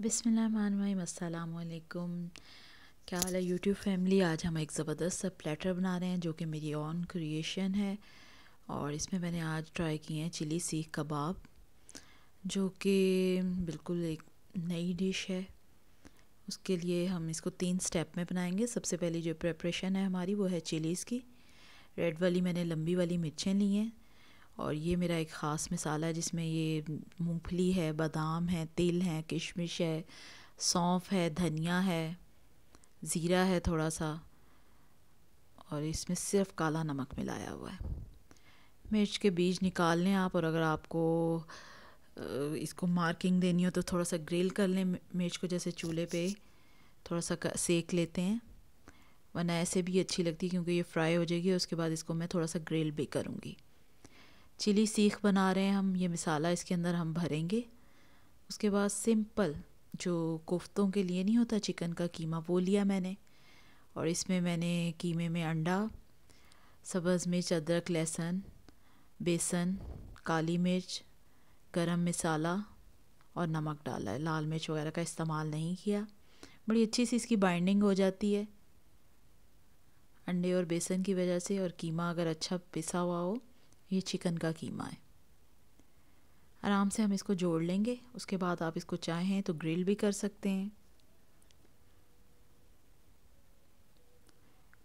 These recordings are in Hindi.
बिसमीम् क्या हाल है यूट्यूब फैमिली आज हम एक ज़बरदस्त सा प्लेटर बना रहे हैं जो कि मेरी ऑन क्रिएशन है और इसमें मैंने आज ट्राई किए हैं चिली सीख कबाब जो कि बिल्कुल एक नई डिश है उसके लिए हम इसको तीन स्टेप में बनाएंगे सबसे पहले जो प्रेपरेशन है हमारी वो है चिलीज़ की रेड वाली मैंने लंबी वाली मिर्चें ली हैं और ये मेरा एक ख़ास मिसाला है जिसमें ये मूंगफली है बादाम है तिल है किशमिश है सौंफ है धनिया है ज़ीरा है थोड़ा सा और इसमें सिर्फ काला नमक मिलाया हुआ है मिर्च के बीज निकाल लें आप और अगर आपको इसको मार्किंग देनी हो तो थोड़ा सा ग्रिल कर लें मिर्च को जैसे चूल्हे पे थोड़ा सा सेक लेते हैं वरना ऐसे भी अच्छी लगती है क्योंकि ये फ्राई हो जाएगी और उसके बाद इसको मैं थोड़ा सा ग्रिल भी करूँगी चिली सीख बना रहे हैं हम ये मिसाला इसके अंदर हम भरेंगे उसके बाद सिंपल जो कोफ्तों के लिए नहीं होता चिकन का कीमा वो लिया मैंने और इसमें मैंने कीमे में अंडा सब्ज़ मिर्च अदरक लहसुन बेसन काली मिर्च गरम मिसाला और नमक डाला है लाल मिर्च वगैरह का इस्तेमाल नहीं किया बड़ी अच्छी सी इसकी बाइंडिंग हो जाती है अंडे और बेसन की वजह से और कीमा अगर अच्छा पिसा हुआ हो ये चिकन का कीमा है आराम से हम इसको जोड़ लेंगे उसके बाद आप इसको चाहें तो ग्रिल भी कर सकते हैं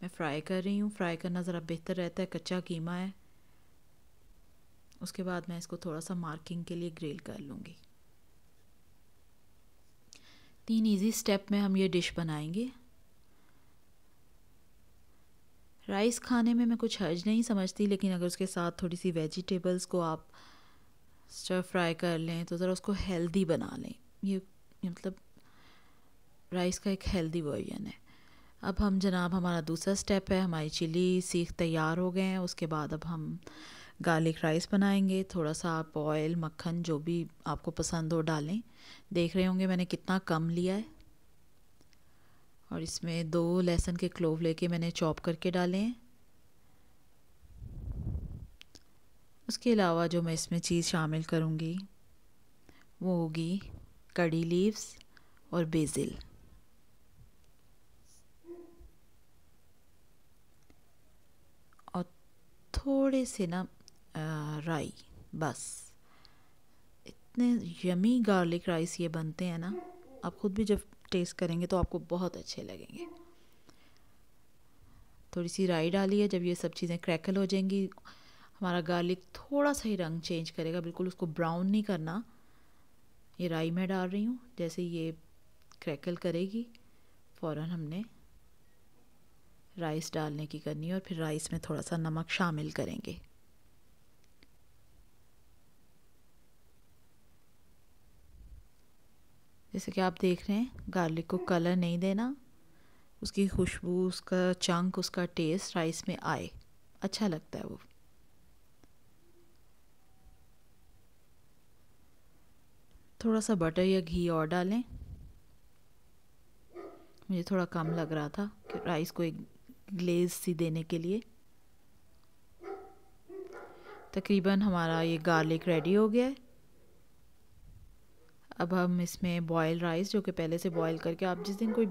मैं फ्राई कर रही हूँ फ्राई करना ज़रा बेहतर रहता है कच्चा कीमा है उसके बाद मैं इसको थोड़ा सा मार्किंग के लिए ग्रिल कर लूँगी तीन इजी स्टेप में हम ये डिश बनाएंगे राइस खाने में मैं कुछ हर्ज नहीं समझती लेकिन अगर उसके साथ थोड़ी सी वेजिटेबल्स को आप स्टर फ्राई कर लें तो ज़रा उसको हेल्दी बना लें ये मतलब राइस का एक हेल्दी वर्जन है अब हम जनाब हमारा दूसरा स्टेप है हमारी चिली सीख तैयार हो गए हैं उसके बाद अब हम गार्लिक राइस बनाएंगे थोड़ा सा आप ऑयल मक्खन जो भी आपको पसंद हो डालें देख रहे होंगे मैंने कितना कम लिया है और इसमें दो लहसुन के क्लोव लेके मैंने चॉप करके डाले हैं उसके अलावा जो मैं इसमें चीज़ शामिल करूँगी वो होगी कड़ी लीव्स और बेजिल और थोड़े से ना राई बस इतने यमी गार्लिक राइस ये बनते हैं ना आप ख़ुद भी जब टेस्ट करेंगे तो आपको बहुत अच्छे लगेंगे थोड़ी सी राई डाली है जब ये सब चीज़ें क्रैकल हो जाएंगी हमारा गार्लिक थोड़ा सा ही रंग चेंज करेगा बिल्कुल उसको ब्राउन नहीं करना ये राई मैं डाल रही हूँ जैसे ये क्रैकल करेगी फ़ौर हमने राइस डालने की करनी है और फिर राइस में थोड़ा सा नमक शामिल करेंगे जैसे कि आप देख रहे हैं गार्लिक को कलर नहीं देना उसकी खुशबू उसका चंक उसका टेस्ट राइस में आए अच्छा लगता है वो थोड़ा सा बटर या घी और डालें मुझे थोड़ा कम लग रहा था कि राइस को एक ग्लेज सी देने के लिए तकरीबन हमारा ये गार्लिक रेडी हो गया है अब हम इसमें बॉयल राइस जो कि पहले से बॉयल करके आप जिस दिन कोई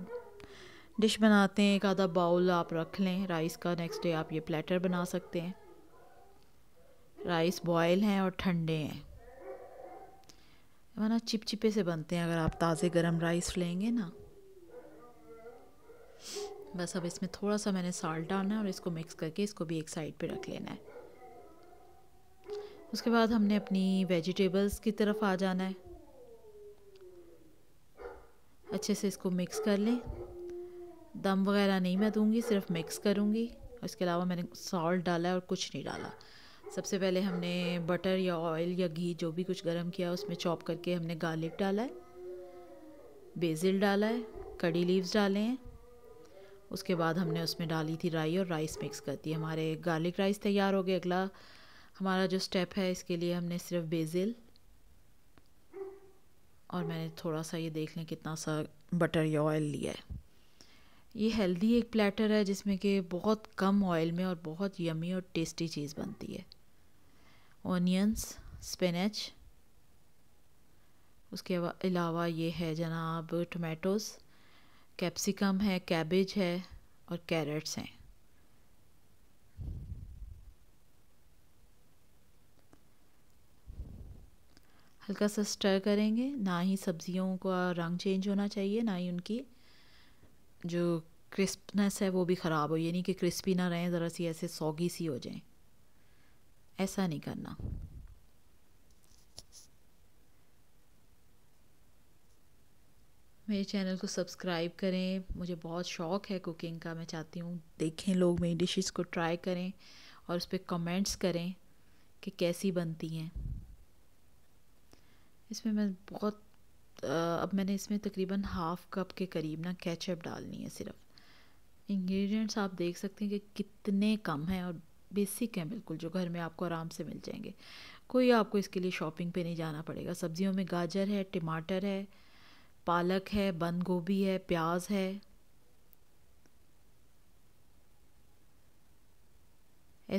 डिश बनाते हैं एक आधा बाउल आप रख लें राइस का नेक्स्ट डे आप ये प्लेटर बना सकते हैं राइस बॉयल हैं और ठंडे हैं वरना चिपचिपे से बनते हैं अगर आप ताज़े गरम राइस लेंगे ना बस अब इसमें थोड़ा सा मैंने साल्ट डालना है और इसको मिक्स करके इसको भी एक साइड पे रख लेना है उसके बाद हमने अपनी वेजिटेबल्स की तरफ आ जाना है अच्छे से इसको मिक्स कर लें दम वगैरह नहीं मैं दूंगी सिर्फ मिक्स करूंगी इसके अलावा मैंने सॉल्ट डाला है और कुछ नहीं डाला सबसे पहले हमने बटर या ऑयल या घी जो भी कुछ गर्म किया उसमें चॉप करके हमने गार्लिक डाला है बेजिल डाला है कड़ी लीव्स डाले हैं उसके बाद हमने उसमें डाली थी राई और राइस मिक्स कर दी हमारे गार्लिक राइस तैयार हो गए अगला हमारा जो स्टेप है इसके लिए हमने सिर्फ बेजिल और मैंने थोड़ा सा ये देख लें कितना सा बटर या ऑयल लिया है ये हेल्दी एक प्लेटर है जिसमें कि बहुत कम ऑयल में और बहुत यमी और टेस्टी चीज़ बनती है ओनियंस स्पिनच उसके अलावा ये है जनाब टमेटोज़ कैप्सिकम है कैबेज है और कैरेट्स हैं हल्का सा स्टर करेंगे ना ही सब्जियों का रंग चेंज होना चाहिए ना ही उनकी जो क्रिस्पनेस है वो भी ख़राब हो यानी कि क्रिस्पी ना रहें ज़रा सी ऐसे सौगी सी हो जाएं ऐसा नहीं करना मेरे चैनल को सब्सक्राइब करें मुझे बहुत शौक़ है कुकिंग का मैं चाहती हूँ देखें लोग मेरी डिशेस को ट्राई करें और उस पर कमेंट्स करें कि कैसी बनती हैं इसमें मैं बहुत अब मैंने इसमें तकरीबन हाफ़ कप के करीब ना केचप डालनी है सिर्फ इंग्रेडिएंट्स आप देख सकते हैं कि कितने कम हैं और बेसिक हैं बिल्कुल जो घर में आपको आराम से मिल जाएंगे कोई आपको इसके लिए शॉपिंग पे नहीं जाना पड़ेगा सब्जियों में गाजर है टमाटर है पालक है बंद गोभी है प्याज है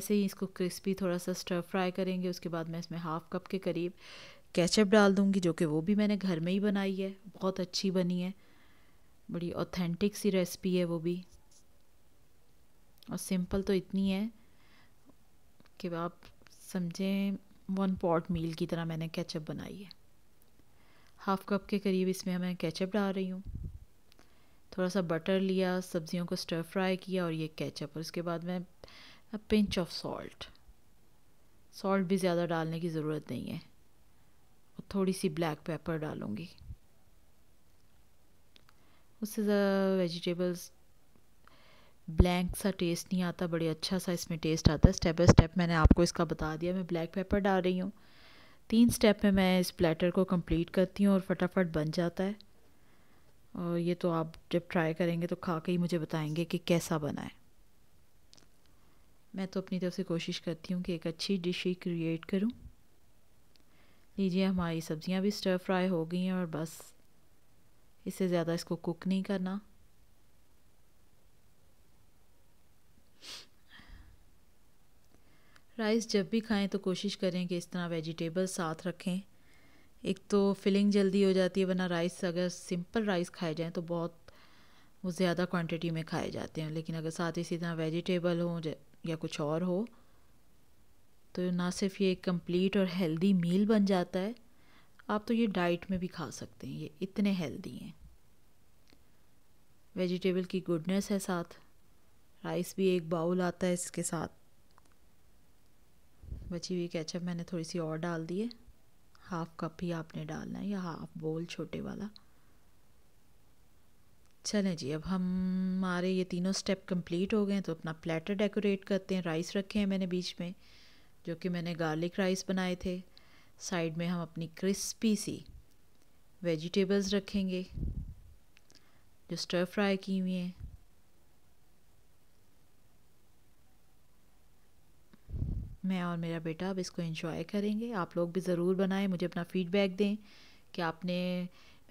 ऐसे ही इसको क्रिस्पी थोड़ा सा स्टर फ्राई करेंगे उसके बाद मैं इसमें हाफ़ कप के करीब केचप डाल दूँगी जो कि वो भी मैंने घर में ही बनाई है बहुत अच्छी बनी है बड़ी ऑथेंटिक सी रेसिपी है वो भी और सिंपल तो इतनी है कि आप समझें वन पॉट मील की तरह मैंने केचप बनाई है हाफ़ कप के करीब इसमें मैं केचप डाल रही हूँ थोड़ा सा बटर लिया सब्जियों को स्टर फ्राई किया और ये केचप और उसके बाद मैं पिंच ऑफ सॉल्ट सॉल्ट भी ज़्यादा डालने की ज़रूरत नहीं है थोड़ी सी ब्लैक पेपर डालूँगी उससे ज़्यादा वेजिटेबल्स ब्लैंक सा टेस्ट नहीं आता बड़े अच्छा सा इसमें टेस्ट आता है स्टेप बाय स्टेप मैंने आपको इसका बता दिया मैं ब्लैक पेपर डाल रही हूँ तीन स्टेप में मैं इस प्लेटर को कंप्लीट करती हूँ और फटाफट बन जाता है और ये तो आप जब ट्राई करेंगे तो खा के ही मुझे बताएंगे कि कैसा बना है मैं तो अपनी तरफ से कोशिश करती हूँ कि एक अच्छी डिश ही क्रिएट करूँ लीजिए हमारी सब्जियां भी स्टर फ्राई हो गई हैं और बस इससे ज़्यादा इसको कुक नहीं करना राइस जब भी खाएं तो कोशिश करें कि इस तरह वेजिटेबल साथ रखें एक तो फिलिंग जल्दी हो जाती है वरना राइस अगर सिंपल राइस खाए जाएँ तो बहुत वो ज़्यादा क्वांटिटी में खाए जाते हैं लेकिन अगर साथ इसी तरह वेजिटेबल हो या कुछ और हो तो ना सिर्फ ये कंप्लीट और हेल्दी मील बन जाता है आप तो ये डाइट में भी खा सकते हैं ये इतने हेल्दी हैं वेजिटेबल की गुडनेस है साथ राइस भी एक बाउल आता है इसके साथ बची हुई कैचअप मैंने थोड़ी सी और डाल दी है हाफ कप ही आपने डालना है या हाफ बोल छोटे वाला चलें जी अब हम हमारे ये तीनों स्टेप कंप्लीट हो गए हैं तो अपना प्लेटर डेकोरेट करते हैं राइस रखे हैं मैंने बीच में जो कि मैंने गार्लिक राइस बनाए थे साइड में हम अपनी क्रिस्पी सी वेजिटेबल्स रखेंगे जो स्टर फ्राई की हुई हैं मैं और मेरा बेटा अब इसको इन्जॉय करेंगे आप लोग भी ज़रूर बनाएं मुझे अपना फीडबैक दें कि आपने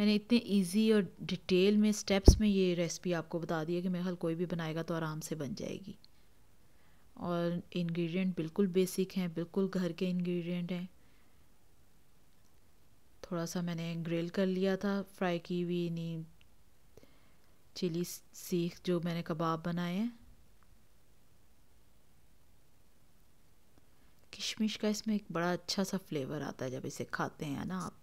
मैंने इतने इजी और डिटेल में स्टेप्स में ये रेसिपी आपको बता दी है कि मेरे ख्याल कोई भी बनाएगा तो आराम से बन जाएगी और इंग्रेडिएंट बिल्कुल बेसिक हैं बिल्कुल घर के इंग्रेडिएंट हैं थोड़ा सा मैंने ग्रिल कर लिया था फ्राई की हुई नहीं चिली सीख जो मैंने कबाब बनाए हैं किशमिश का इसमें एक बड़ा अच्छा सा फ्लेवर आता है जब इसे खाते हैं ना आप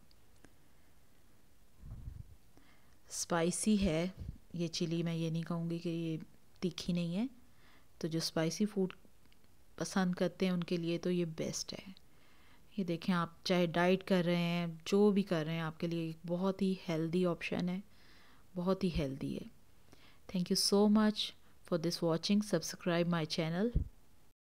स्पाइसी है ये चिली मैं ये नहीं कहूँगी कि ये तीखी नहीं है तो जो स्पाइसी फूड पसंद करते हैं उनके लिए तो ये बेस्ट है ये देखें आप चाहे डाइट कर रहे हैं जो भी कर रहे हैं आपके लिए बहुत ही हेल्दी ऑप्शन है बहुत ही हेल्दी है thank you so much for this watching subscribe my channel